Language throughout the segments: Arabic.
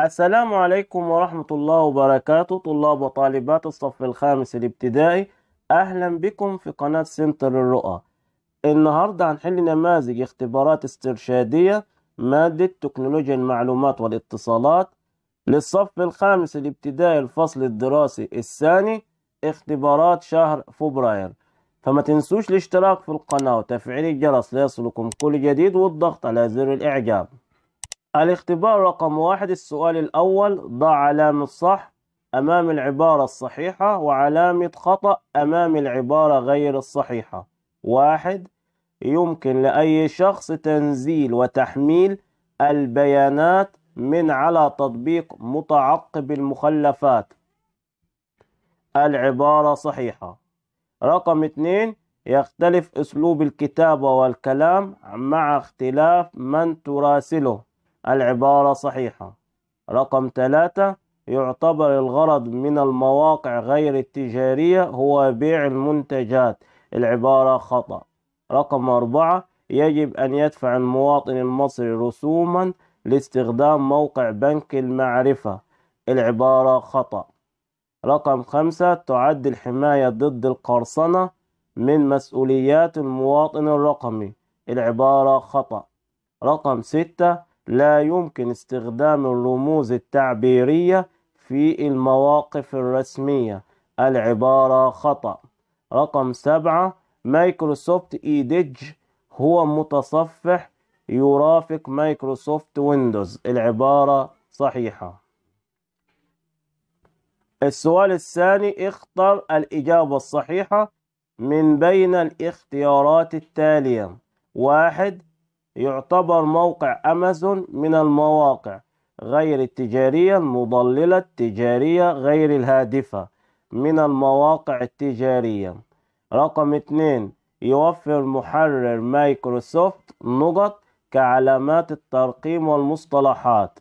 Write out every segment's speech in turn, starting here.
السلام عليكم ورحمة الله وبركاته طلاب وطالبات الصف الخامس الابتدائي أهلا بكم في قناة سنتر الرؤى النهاردة هنحل نماذج اختبارات استرشادية مادة تكنولوجيا المعلومات والاتصالات للصف الخامس الابتدائي الفصل الدراسي الثاني اختبارات شهر فبراير فما تنسوش الاشتراك في القناة وتفعيل الجرس ليصلكم كل جديد والضغط على زر الإعجاب الاختبار رقم واحد السؤال الأول ضع علامة صح أمام العبارة الصحيحة وعلامة خطأ أمام العبارة غير الصحيحة واحد يمكن لأي شخص تنزيل وتحميل البيانات من على تطبيق متعقب المخلفات العبارة صحيحة رقم اثنين يختلف أسلوب الكتابة والكلام مع اختلاف من تراسله العبارة صحيحة رقم ثلاثة يعتبر الغرض من المواقع غير التجارية هو بيع المنتجات العبارة خطأ رقم أربعة يجب أن يدفع المواطن المصري رسوما لاستخدام موقع بنك المعرفة العبارة خطأ رقم خمسة تعد الحماية ضد القرصنة من مسؤوليات المواطن الرقمي العبارة خطأ رقم ستة لا يمكن استخدام الرموز التعبيرية في المواقف الرسمية العبارة خطأ رقم سبعة مايكروسوفت ايديج هو متصفح يرافق مايكروسوفت ويندوز العبارة صحيحة السؤال الثاني اختر الإجابة الصحيحة من بين الاختيارات التالية واحد يعتبر موقع أمازون من المواقع غير التجارية المضللة التجارية غير الهادفة من المواقع التجارية رقم اتنين يوفر محرر مايكروسوفت نقط كعلامات الترقيم والمصطلحات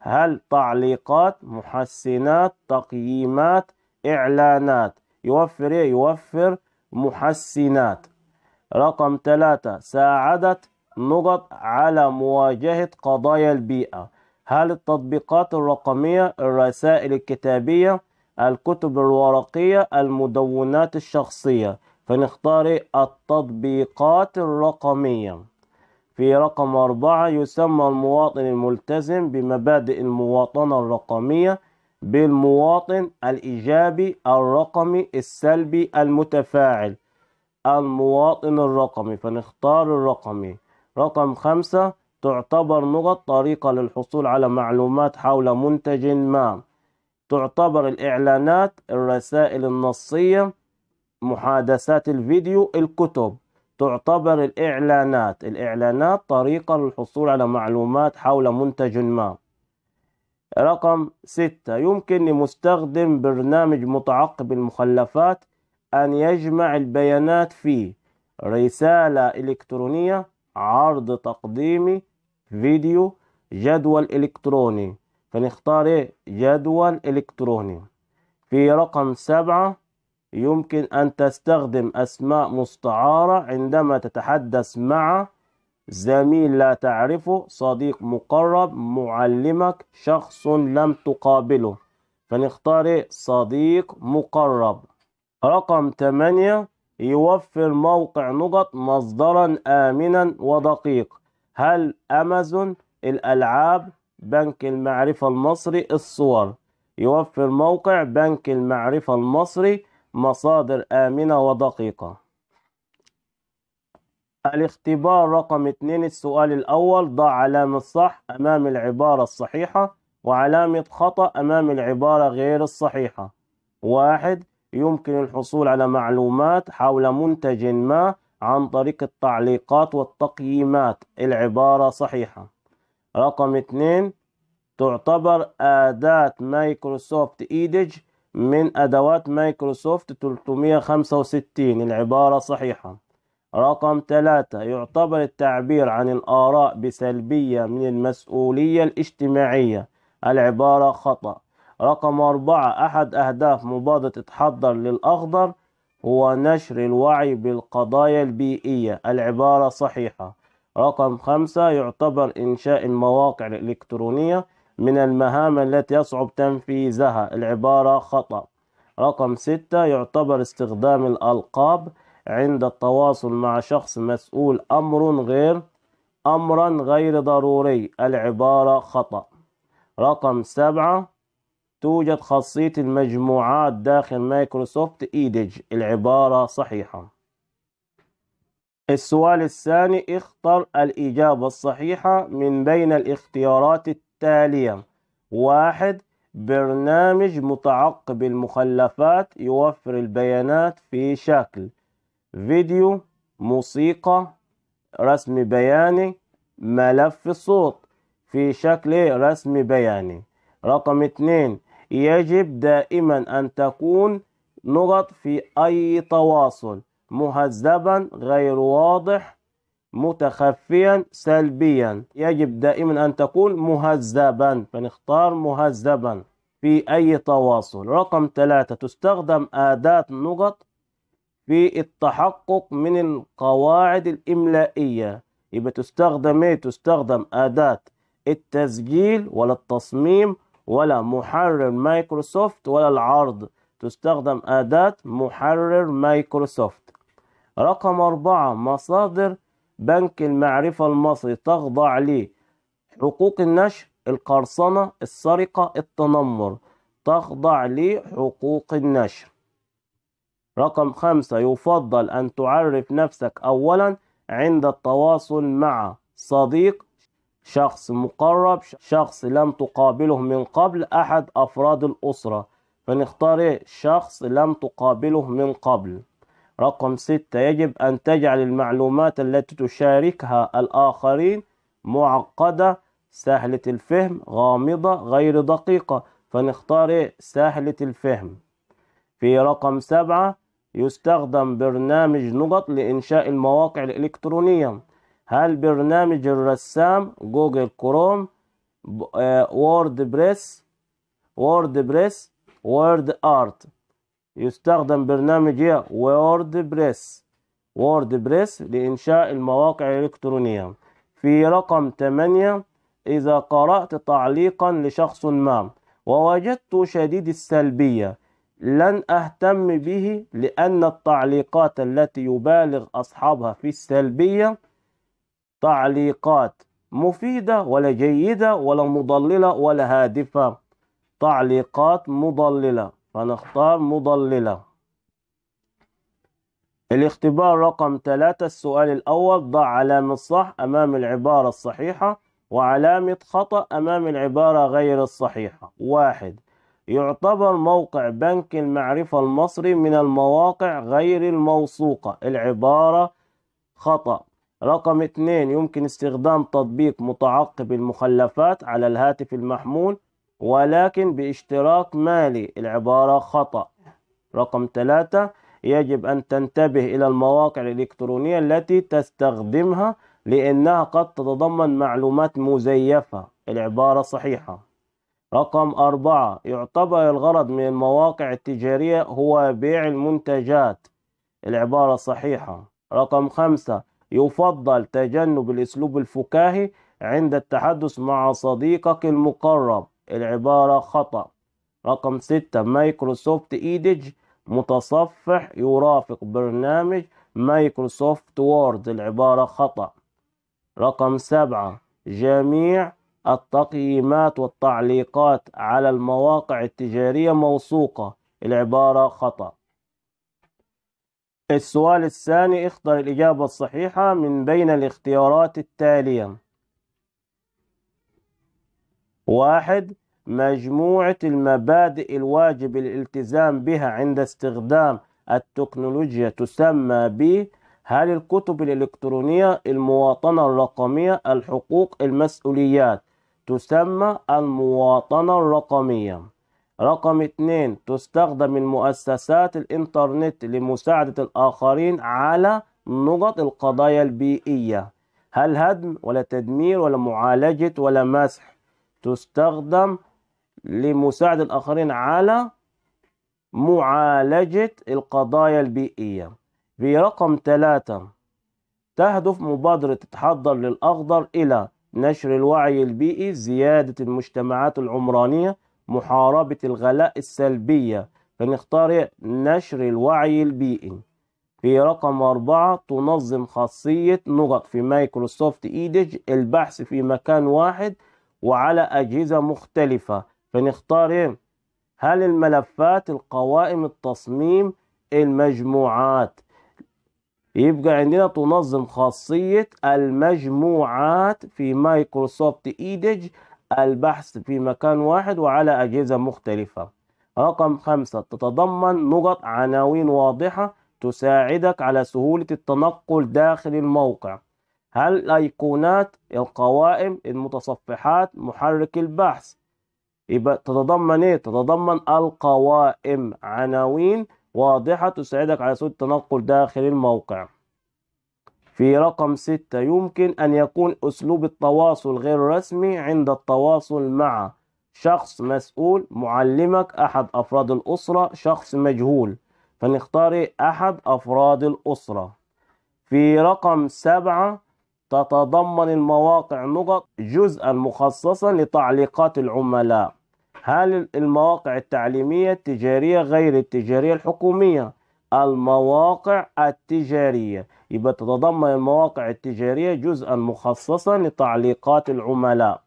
هل تعليقات محسنات تقييمات إعلانات يوفر إيه؟ يوفر محسنات رقم ثلاثة ساعدت نقط على مواجهة قضايا البيئة هل التطبيقات الرقمية الرسائل الكتابية الكتب الورقية المدونات الشخصية فنختار التطبيقات الرقمية في رقم أربعة يسمى المواطن الملتزم بمبادئ المواطنة الرقمية بالمواطن الإيجابي الرقمي السلبي المتفاعل المواطن الرقمي فنختار الرقمي رقم خمسة تعتبر نقط طريقة للحصول على معلومات حول منتج ما تعتبر الإعلانات الرسائل النصية محادثات الفيديو الكتب تعتبر الإعلانات الإعلانات طريقة للحصول على معلومات حول منتج ما رقم ستة يمكن لمستخدم برنامج متعقب المخلفات أن يجمع البيانات في رسالة إلكترونية عرض تقديمي فيديو جدول إلكتروني فنختار إيه جدول إلكتروني في رقم سبعة يمكن أن تستخدم أسماء مستعارة عندما تتحدث مع زميل لا تعرفه صديق مقرب معلمك شخص لم تقابله فنختار إيه؟ صديق مقرب رقم 8 يوفر موقع نقط مصدرا آمنا ودقيق هل أمازون الألعاب بنك المعرفة المصري الصور يوفر موقع بنك المعرفة المصري مصادر آمنة ودقيقة الاختبار رقم 2 السؤال الأول ضع علامة صح أمام العبارة الصحيحة وعلامة خطأ أمام العبارة غير الصحيحة واحد يمكن الحصول على معلومات حول منتج ما عن طريق التعليقات والتقييمات العبارة صحيحة رقم اثنين تعتبر أداة مايكروسوفت إيدج من أدوات مايكروسوفت 365 العبارة صحيحة رقم ثلاثة يعتبر التعبير عن الآراء بسلبية من المسؤولية الاجتماعية العبارة خطأ رقم أربعة أحد أهداف مبادرة تحضر للأخضر هو نشر الوعي بالقضايا البيئية العبارة صحيحة رقم خمسة يعتبر إنشاء المواقع الإلكترونية من المهام التي يصعب تنفيذها العبارة خطأ رقم ستة يعتبر استخدام الألقاب عند التواصل مع شخص مسؤول أمر غير أمرا غير ضروري العبارة خطأ رقم سبعة توجد خاصية المجموعات داخل مايكروسوفت إيدج العبارة صحيحة السؤال الثاني اختر الإجابة الصحيحة من بين الاختيارات التالية واحد برنامج متعقب المخلفات يوفر البيانات في شكل فيديو موسيقى رسم بياني ملف صوت في شكل رسم بياني رقم اثنين يجب دائما أن تكون نقط في أي تواصل مهذبا غير واضح متخفيا سلبيا يجب دائما أن تكون مهذبا فنختار مهذبا في أي تواصل رقم ثلاثة تستخدم أداة نقط في التحقق من القواعد الإملائية يبقى تستخدم إيه؟ تستخدم أداة التسجيل ولا التصميم ولا محرر مايكروسوفت ولا العرض تستخدم أداة محرر مايكروسوفت رقم أربعة مصادر بنك المعرفة المصري تخضع لحقوق النشر القرصنة السرقة التنمر تخضع لحقوق النشر رقم خمسة يفضل أن تعرف نفسك أولا عند التواصل مع صديق شخص مقرب شخص لم تقابله من قبل أحد أفراد الأسرة فنختار إيه؟ شخص لم تقابله من قبل رقم ستة يجب أن تجعل المعلومات التي تشاركها الآخرين معقدة سهلة الفهم غامضة غير دقيقة فنختار إيه؟ سهلة الفهم في رقم سبعة يستخدم برنامج نقط لإنشاء المواقع الإلكترونية هل برنامج الرسام جوجل كروم آه، وورد بريس وورد بريس وورد ارت يستخدم برنامج وورد بريس وورد بريس لإنشاء المواقع الإلكترونية في رقم 8 إذا قرأت تعليقا لشخص ما ووجدت شديد السلبية لن أهتم به لأن التعليقات التي يبالغ أصحابها في السلبية تعليقات مفيدة ولا جيدة ولا مضللة ولا هادفة تعليقات مضللة فنختار مضللة الاختبار رقم ثلاثة السؤال الأول ضع علامة صح أمام العبارة الصحيحة وعلامة خطأ أمام العبارة غير الصحيحة واحد يعتبر موقع بنك المعرفة المصري من المواقع غير الموثوقة العبارة خطأ رقم اثنين يمكن استخدام تطبيق متعقب المخلفات على الهاتف المحمول ولكن باشتراك مالي العبارة خطأ رقم ثلاثة يجب أن تنتبه إلى المواقع الإلكترونية التي تستخدمها لأنها قد تتضمن معلومات مزيفة العبارة صحيحة رقم أربعة يعتبر الغرض من المواقع التجارية هو بيع المنتجات العبارة صحيحة رقم خمسة يفضل تجنب الأسلوب الفكاهي عند التحدث مع صديقك المقرب العبارة خطأ رقم ستة مايكروسوفت إيدج متصفح يرافق برنامج مايكروسوفت وورد العبارة خطأ رقم سبعة جميع التقييمات والتعليقات على المواقع التجارية موثوقة العبارة خطأ السؤال الثاني اختر الإجابة الصحيحة من بين الاختيارات التالية واحد مجموعة المبادئ الواجب الالتزام بها عند استخدام التكنولوجيا تسمى ب هل الكتب الإلكترونية المواطنة الرقمية الحقوق المسؤوليات تسمى المواطنة الرقمية رقم اثنين تستخدم المؤسسات الإنترنت لمساعدة الآخرين على نقط القضايا البيئية هل هدم ولا تدمير ولا معالجة ولا مسح تستخدم لمساعدة الآخرين على معالجة القضايا البيئية في رقم ثلاثة تهدف مبادرة تحضر للأخضر إلى نشر الوعي البيئي زيادة المجتمعات العمرانية محاربة الغلاء السلبية فنختار نشر الوعي البيئي في رقم أربعة تنظم خاصية نقط في مايكروسوفت إيدج البحث في مكان واحد وعلى أجهزة مختلفة فنختار هل الملفات القوائم التصميم المجموعات يبقى عندنا تنظم خاصية المجموعات في مايكروسوفت إيدج البحث في مكان واحد وعلى أجهزة مختلفة رقم خمسة تتضمن نقط عناوين واضحة تساعدك على سهولة التنقل داخل الموقع هل الأيقونات القوائم المتصفحات محرك البحث يبقى تتضمن ايه تتضمن القوائم عناوين واضحة تساعدك على سهولة التنقل داخل الموقع في رقم ستة يمكن أن يكون أسلوب التواصل غير رسمي عند التواصل مع شخص مسؤول معلمك أحد أفراد الأسرة شخص مجهول فنختار أحد أفراد الأسرة في رقم سبعة تتضمن المواقع نقط جزءا مخصصا لتعليقات العملاء هل المواقع التعليمية التجارية غير التجارية الحكومية المواقع التجارية يبقى تتضمن المواقع التجارية جزءا مخصصا لتعليقات العملاء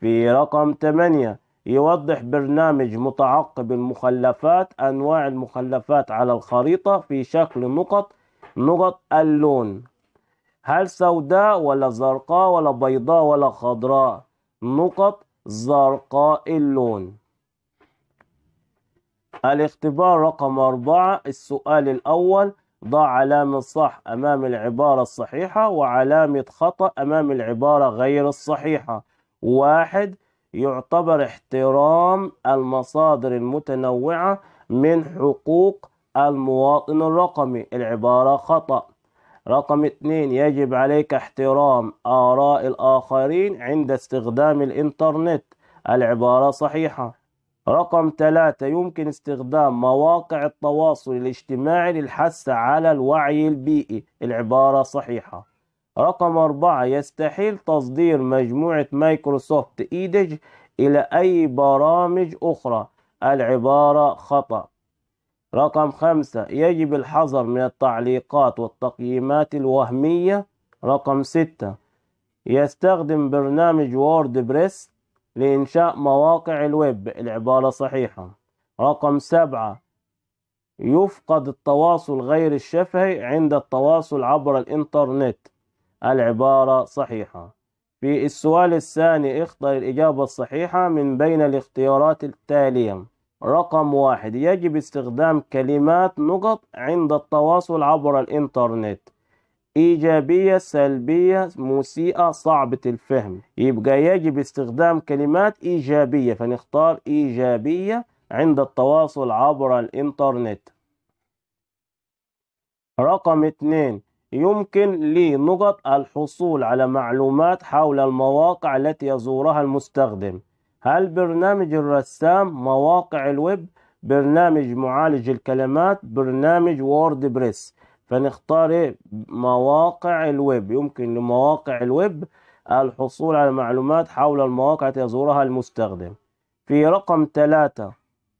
في رقم 8 يوضح برنامج متعقب المخلفات أنواع المخلفات على الخريطة في شكل نقط نقط اللون هل سوداء ولا زرقاء ولا بيضاء ولا خضراء نقط زرقاء اللون الاختبار رقم أربعة السؤال الأول ضع علامة صح أمام العبارة الصحيحة وعلامة خطأ أمام العبارة غير الصحيحة واحد يعتبر احترام المصادر المتنوعة من حقوق المواطن الرقمي العبارة خطأ رقم اثنين يجب عليك احترام آراء الآخرين عند استخدام الإنترنت العبارة صحيحة رقم ثلاثة يمكن استخدام مواقع التواصل الاجتماعي للحث على الوعي البيئي العبارة صحيحة رقم أربعة يستحيل تصدير مجموعة مايكروسوفت إيدج إلى أي برامج أخرى العبارة خطأ رقم خمسة يجب الحذر من التعليقات والتقييمات الوهمية رقم ستة يستخدم برنامج وورد بريس لإنشاء مواقع الويب العبارة صحيحة رقم سبعة يفقد التواصل غير الشفهي عند التواصل عبر الإنترنت العبارة صحيحة في السؤال الثاني اختر الإجابة الصحيحة من بين الاختيارات التالية رقم واحد يجب استخدام كلمات نقط عند التواصل عبر الإنترنت إيجابية سلبية مسيئة صعبة الفهم يبقى يجب استخدام كلمات إيجابية فنختار إيجابية عند التواصل عبر الإنترنت رقم اثنين يمكن لنقط الحصول على معلومات حول المواقع التي يزورها المستخدم هل برنامج الرسام مواقع الويب برنامج معالج الكلمات برنامج وورد بريس فنختار ايه مواقع الويب يمكن لمواقع الويب الحصول على معلومات حول المواقع التي يزورها المستخدم في رقم ثلاثة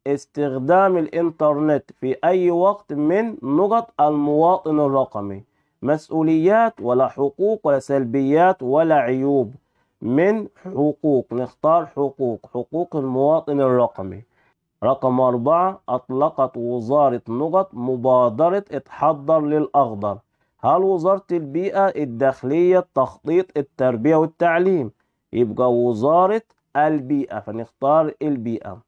استخدام الإنترنت في أي وقت من نقط المواطن الرقمي مسؤوليات ولا حقوق ولا سلبيات ولا عيوب من حقوق نختار حقوق حقوق المواطن الرقمي رقم أربعة أطلقت وزارة نقط مبادرة اتحضر للأخضر هل وزارة البيئة الداخلية التخطيط التربية والتعليم يبقى وزارة البيئة فنختار البيئة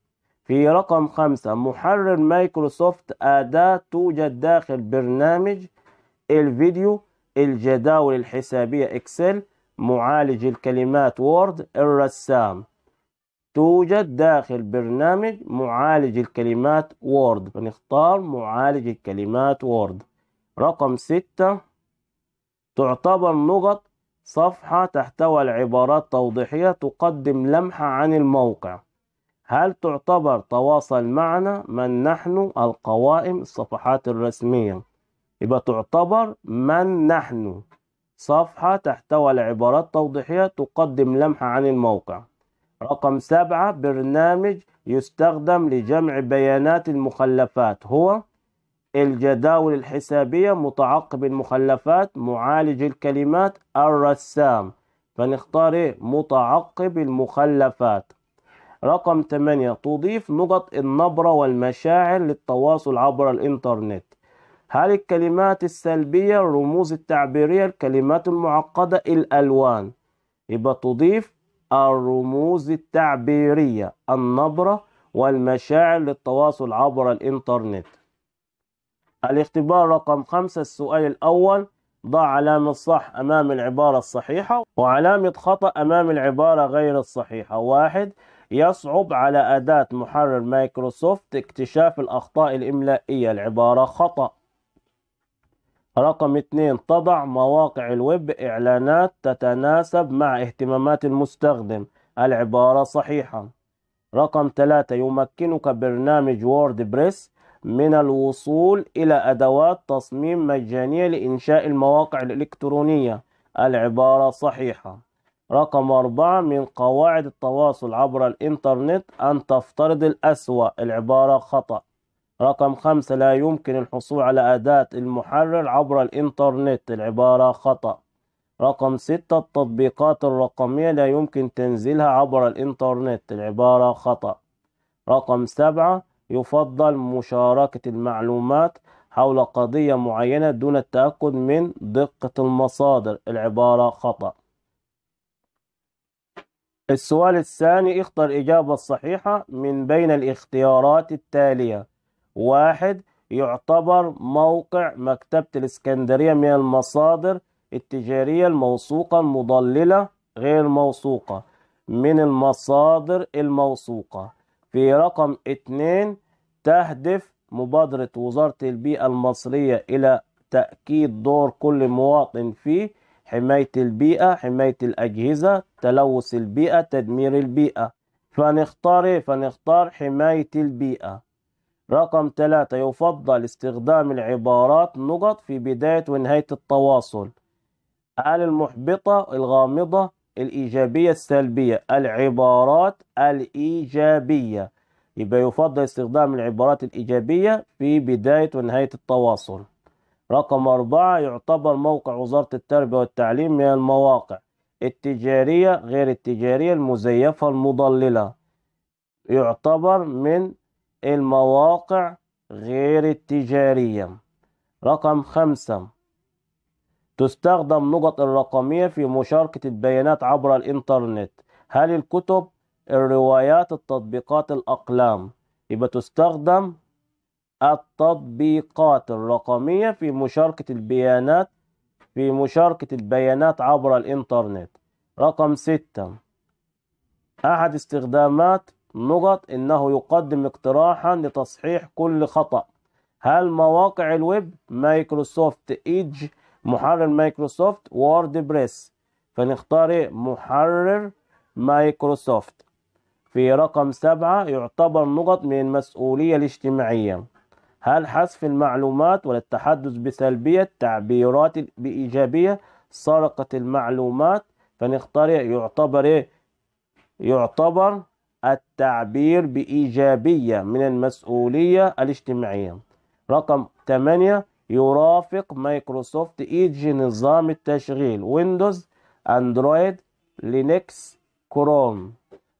في رقم خمسة محرر مايكروسوفت أداة توجد داخل برنامج الفيديو الجداول الحسابية إكسل معالج الكلمات وورد الرسام توجد داخل برنامج معالج الكلمات وورد فنختار معالج الكلمات وورد رقم ستة تعتبر نقط صفحة تحتوي العبارات توضيحية تقدم لمحة عن الموقع هل تعتبر تواصل معنا من نحن القوائم الصفحات الرسمية يبقى تعتبر من نحن صفحة تحتوي العبارات التوضيحية تقدم لمحة عن الموقع رقم سبعة برنامج يستخدم لجمع بيانات المخلفات هو الجداول الحسابية متعقب المخلفات معالج الكلمات الرسام فنختار ايه متعقب المخلفات رقم 8 تضيف نقط النبرة والمشاعر للتواصل عبر الإنترنت هل الكلمات السلبية الرموز التعبيرية الكلمات المعقدة الألوان يبقى تضيف الرموز التعبيرية النبرة والمشاعر للتواصل عبر الإنترنت الاختبار رقم خمسة السؤال الأول ضع علامة صح أمام العبارة الصحيحة وعلامة خطأ أمام العبارة غير الصحيحة واحد يصعب على أداة محرر مايكروسوفت اكتشاف الأخطاء الإملائية العبارة خطأ رقم اثنين تضع مواقع الويب إعلانات تتناسب مع اهتمامات المستخدم العبارة صحيحة رقم ثلاثة يمكنك برنامج وورد بريس من الوصول إلى أدوات تصميم مجانية لإنشاء المواقع الإلكترونية العبارة صحيحة رقم أربعة من قواعد التواصل عبر الإنترنت أن تفترض الأسوأ العبارة خطأ رقم خمسة لا يمكن الحصول على أداة المحرر عبر الإنترنت العبارة خطأ رقم ستة التطبيقات الرقمية لا يمكن تنزيلها عبر الإنترنت العبارة خطأ رقم سبعة يفضل مشاركة المعلومات حول قضية معينة دون التأكد من دقة المصادر العبارة خطأ السؤال الثاني اختر إجابة صحيحة من بين الاختيارات التالية واحد يعتبر موقع مكتبة الإسكندرية من المصادر التجارية الموثوقة المضللة غير موثوقة من المصادر الموثوقة في رقم اتنين تهدف مبادرة وزارة البيئة المصرية إلى تأكيد دور كل مواطن في حماية البيئة حماية الأجهزة تلوث البيئة تدمير البيئة فنختار إيه؟ فنختار حماية البيئة رقم ثلاثة يفضل استخدام العبارات نقط في بداية ونهاية التواصل آل المحبطة الغامضة الإيجابية السلبية العبارات الإيجابية يبقى يفضل استخدام العبارات الإيجابية في بداية ونهاية التواصل رقم أربعة يعتبر موقع وزارة التربية والتعليم من المواقع التجارية غير التجارية المزيفة المضللة يعتبر من المواقع غير التجارية رقم خمسة تستخدم نقط الرقمية في مشاركة البيانات عبر الإنترنت هل الكتب الروايات التطبيقات الأقلام يبقى تستخدم التطبيقات الرقمية في مشاركة البيانات في مشاركة البيانات عبر الإنترنت رقم ستة أحد استخدامات نقط إنه يقدم اقتراحا لتصحيح كل خطأ هل مواقع الويب مايكروسوفت ايدج محرر مايكروسوفت وورد بريس فنختار محرر مايكروسوفت في رقم سبعة يعتبر نقط من المسؤولية الاجتماعية هل حذف المعلومات ولا التحدث بسلبية تعبيرات بإيجابية سرقة المعلومات فنختار يعتبر ايه يعتبر التعبير بإيجابية من المسؤولية الاجتماعية رقم 8 يرافق مايكروسوفت إيج نظام التشغيل ويندوز أندرويد لينكس كروم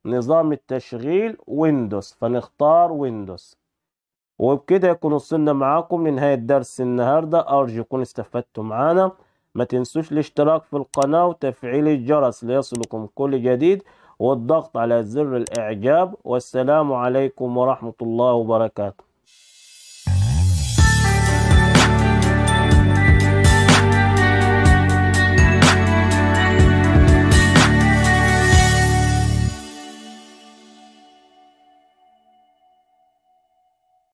نظام التشغيل ويندوز فنختار ويندوز وبكده يكون وصلنا معاكم لنهاية درس النهاردة أرجو يكون استفدتم معانا ما تنسوش الاشتراك في القناة وتفعيل الجرس ليصلكم كل جديد والضغط على زر الإعجاب والسلام عليكم ورحمة الله وبركاته